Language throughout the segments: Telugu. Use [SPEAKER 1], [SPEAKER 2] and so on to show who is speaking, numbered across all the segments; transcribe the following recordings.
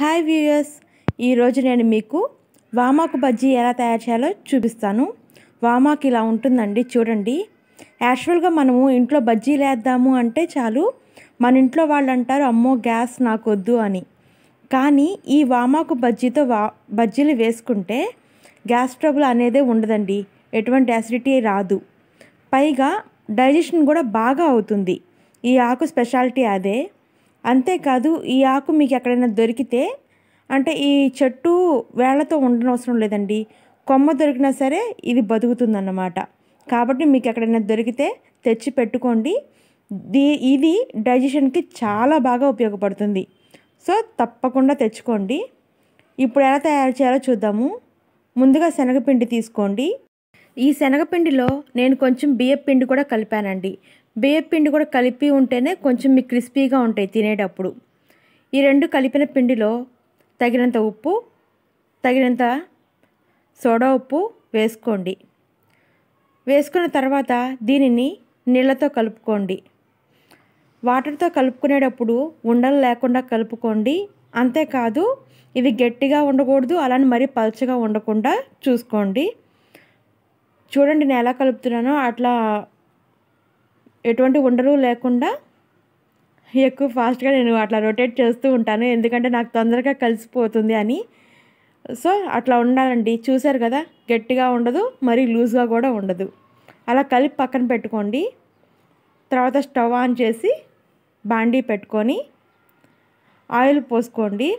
[SPEAKER 1] హాయ్ వ్యూయర్స్ ఈరోజు నేను మీకు వామాకు బజ్జీ ఎలా తయారు చేయాలో చూపిస్తాను వామాకు ఇలా ఉంటుందండి చూడండి యాక్చువల్గా మనము ఇంట్లో బజ్జీ లేద్దాము అంటే చాలు మన ఇంట్లో వాళ్ళు అంటారు అమ్మో గ్యాస్ నాకొద్దు అని కానీ ఈ వామాకు బజ్జీతో వా బజ్జీలు వేసుకుంటే గ్యాస్ ట్రబుల్ అనేదే ఉండదండి ఎటువంటి యాసిడిటీ రాదు పైగా డైజెషన్ కూడా బాగా అవుతుంది ఈ ఆకు స్పెషాలిటీ అదే అంతేకాదు ఈ ఆకు మీకు ఎక్కడైనా దొరికితే అంటే ఈ చెట్టు వేళ్లతో ఉండనవసరం లేదండి కొమ్మ దొరికినా సరే ఇది బతుకుతుందన్నమాట కాబట్టి మీకు ఎక్కడైనా దొరికితే తెచ్చి పెట్టుకోండి దీ ఇది డైజెషన్కి చాలా బాగా ఉపయోగపడుతుంది సో తప్పకుండా తెచ్చుకోండి ఇప్పుడు ఎలా తయారు చేయాలో చూద్దాము ముందుగా శనగపిండి తీసుకోండి ఈ శనగపిండిలో నేను కొంచెం బియ్యపిండి కూడా కలిపానండి బియ్యం పిండి కూడా కలిపి ఉంటేనే కొంచెం మీకు క్రిస్పీగా ఉంటాయి తినేటప్పుడు ఈ రెండు కలిపిన పిండిలో తగినంత ఉప్పు తగినంత సోడా ఉప్పు వేసుకోండి వేసుకున్న తర్వాత దీనిని నీళ్ళతో కలుపుకోండి వాటర్తో కలుపుకునేటప్పుడు ఉండలు లేకుండా కలుపుకోండి అంతేకాదు ఇవి గట్టిగా ఉండకూడదు అలానే మరీ పలుచగా ఉండకుండా చూసుకోండి చూడండి నేను ఎలా కలుపుతున్నానో అట్లా ఎటువంటి ఉండరు లేకుండా ఎక్కువ ఫాస్ట్గా నేను అట్లా రొటేట్ చేస్తూ ఉంటాను ఎందుకంటే నాకు తొందరగా కలిసిపోతుంది అని సో అట్లా ఉండాలండి చూశారు కదా గట్టిగా ఉండదు మరీ లూజ్గా కూడా ఉండదు అలా కలిపి పక్కన పెట్టుకోండి తర్వాత స్టవ్ ఆన్ చేసి బాండీ పెట్టుకొని ఆయిల్ పోసుకోండి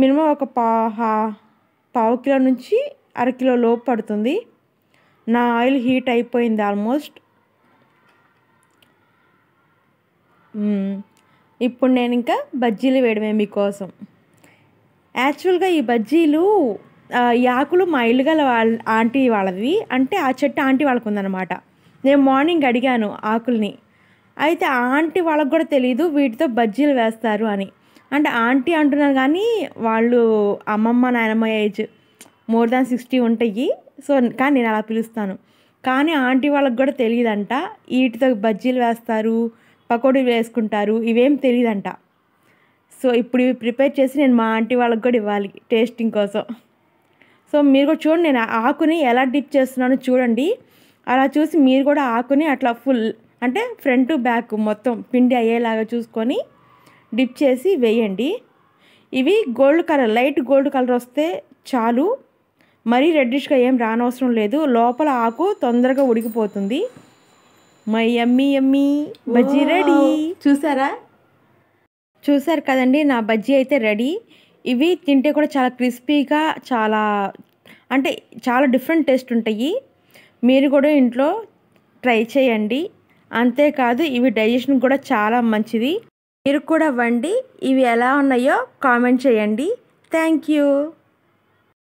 [SPEAKER 1] మినిమం ఒక పా పావు కిలో నుంచి అరకిలో లోపు పడుతుంది నా ఆయిల్ హీట్ అయిపోయింది ఆల్మోస్ట్ ఇప్పుడు నేను ఇంకా బజ్జీలు వేయడమే మీకోసం యాక్చువల్గా ఈ బజ్జీలు ఈ ఆకులు మా ఇల్లు గల వాళ్ళ ఆంటీ వాళ్ళది అంటే ఆ చెట్టు ఆంటీ వాళ్ళకు ఉందన్నమాట నేను మార్నింగ్ అడిగాను ఆకుల్ని అయితే ఆ ఆంటీ వాళ్ళకు కూడా తెలియదు వీటితో బజ్జీలు వేస్తారు అని అంటే ఆంటీ అంటున్నారు కానీ వాళ్ళు అమ్మమ్మ నాయనమ్మ ఏజ్ మోర్ దాన్ సిక్స్టీ ఉంటాయి సో కానీ నేను అలా పిలుస్తాను కానీ ఆంటీ వాళ్ళకి కూడా తెలియదంట వీటితో బజ్జీలు వేస్తారు పకోడీలు వేసుకుంటారు ఇవేం తెలియదంట సో ఇప్పుడు ఇవి ప్రిపేర్ చేసి నేను మా ఆంటీ వాళ్ళకి కూడా ఇవ్వాలి టేస్టింగ్ కోసం సో మీరు కూడా చూడండి నేను ఆకుని ఎలా డిప్ చేస్తున్నానో చూడండి అలా చూసి మీరు కూడా ఆకుని అట్లా ఫుల్ అంటే ఫ్రంట్ బ్యాక్ మొత్తం పిండి అయ్యేలాగా చూసుకొని డిప్ చేసి వేయండి ఇవి gold colour light gold colour వస్తే చాలు మరీ రెడ్డిష్గా ఏం రానవసరం లేదు లోపల ఆకు తొందరగా ఉడికిపోతుంది మై అమ్మీ అమ్మీ బజ్జీ రెడీ చూసారా చూసారు కదండి నా బజ్జీ అయితే రెడీ ఇవి తింటే కూడా చాలా క్రిస్పీగా చాలా అంటే చాలా డిఫరెంట్ టేస్ట్ ఉంటాయి మీరు కూడా ఇంట్లో ట్రై చేయండి అంతేకాదు ఇవి డైజెషన్ కూడా చాలా మంచిది మీరు కూడా వండి ఇవి ఎలా ఉన్నాయో కామెంట్ చేయండి థ్యాంక్ యూ